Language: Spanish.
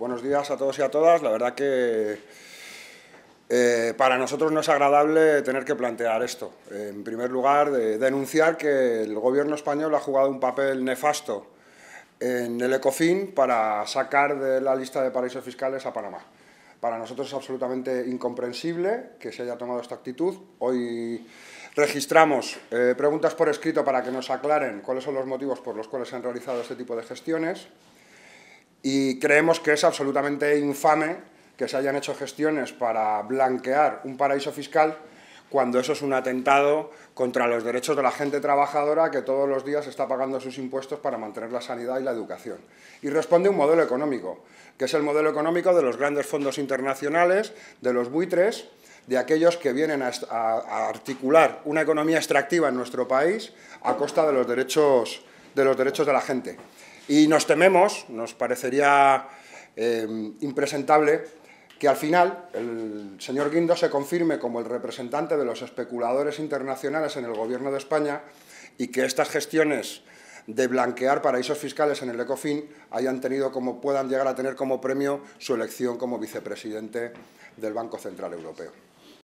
Buenos días a todos y a todas. La verdad que eh, para nosotros no es agradable tener que plantear esto. En primer lugar, denunciar que el gobierno español ha jugado un papel nefasto en el ECOFIN para sacar de la lista de paraísos fiscales a Panamá. Para nosotros es absolutamente incomprensible que se haya tomado esta actitud. Hoy registramos eh, preguntas por escrito para que nos aclaren cuáles son los motivos por los cuales se han realizado este tipo de gestiones. Y creemos que es absolutamente infame que se hayan hecho gestiones para blanquear un paraíso fiscal cuando eso es un atentado contra los derechos de la gente trabajadora que todos los días está pagando sus impuestos para mantener la sanidad y la educación. Y responde un modelo económico, que es el modelo económico de los grandes fondos internacionales, de los buitres, de aquellos que vienen a, articular una economía extractiva en nuestro país a costa de los derechos de, los derechos de la gente. Y nos tememos, nos parecería em, impresentable que al final el señor Guindo se confirme como el representante de los especuladores internacionales en el gobierno de España y que estas gestiones de blanquear paraísos fiscales en el ECOFIN hayan tenido como puedan llegar a tener como premio su elección como vicepresidente del Banco Central Europeo.